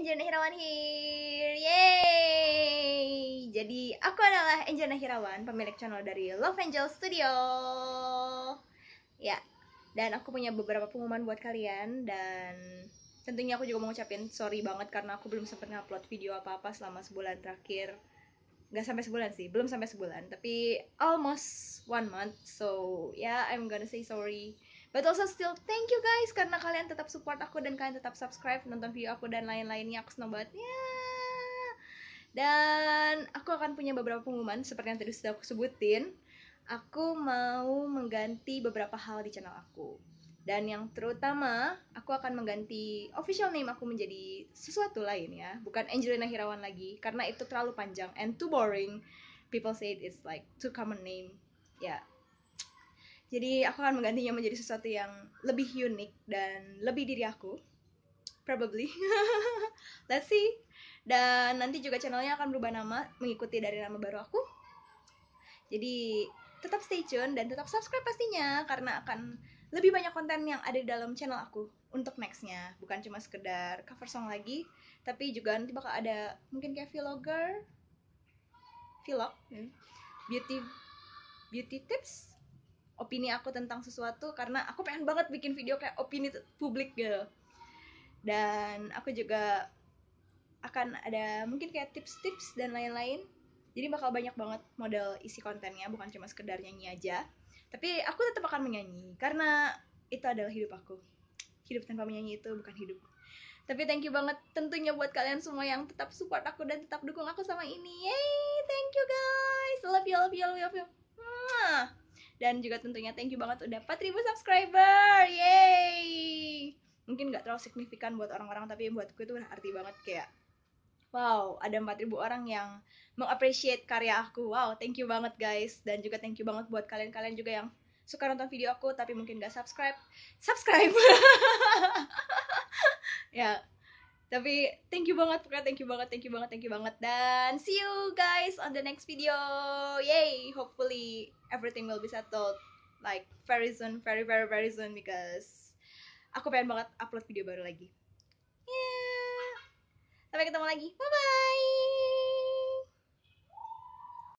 Enjana Hirawan here. Yay! Jadi aku adalah Enjana Hirawan, pemilik channel dari Love Angel Studio. Ya, dan aku punya beberapa pengumuman buat kalian dan tentunya aku juga mau ngucapin sorry banget karena aku belum sempat ngupload video apa-apa selama sebulan terakhir. Gak sampai sebulan sih, belum sampai sebulan, tapi almost one month. So, yeah, I'm gonna say sorry. But also still thank you guys kalian tetap support aku dan kalian tetap subscribe nonton video aku dan lain-lainnya aku senang banget ya dan aku akan punya beberapa pengumuman seperti yang tadi sudah aku sebutin aku mau mengganti beberapa hal di channel aku dan yang terutama aku akan mengganti official name aku menjadi sesuatu lain ya bukan Angelina Hirawan lagi karena itu terlalu panjang and too boring people say it's like too common name ya yeah, jadi aku akan menggantinya menjadi sesuatu yang lebih unik dan lebih diri aku. Probably. Let's see. Dan nanti juga channelnya akan berubah nama mengikuti dari nama baru aku. Jadi tetap stay tune dan tetap subscribe pastinya karena akan lebih banyak konten yang ada di dalam channel aku untuk nextnya bukan cuma sekedar cover song lagi tapi juga nanti bakal ada mungkin kayak vlogger vlog ya. beauty beauty tips opini aku tentang sesuatu karena aku pengen banget bikin video kayak opini publik gitu dan aku juga akan ada mungkin kayak tips-tips dan lain-lain jadi bakal banyak banget model isi kontennya bukan cuma sekedar nyanyi aja tapi aku tetap akan menyanyi karena itu adalah hidup aku hidup tanpa menyanyi itu bukan hidup tapi thank you banget tentunya buat kalian semua yang tetap support aku dan tetap dukung aku sama ini. Yay, thank you guys. Love you, love you, love you. Love you dan juga tentunya thank you banget udah 4000 subscriber yay mungkin nggak terlalu signifikan buat orang-orang tapi buat gue itu berarti banget kayak wow ada 4000 orang yang mengappreciate karya aku wow thank you banget guys dan juga thank you banget buat kalian-kalian juga yang suka nonton video aku tapi mungkin gak subscribe subscribe ya tapi thank you banget pokoknya thank you banget thank you banget thank you banget dan see you guys on the next video yay hopefully everything will be settled like very soon very very very soon because aku pengen banget upload video baru lagi yeah. sampai ketemu lagi bye bye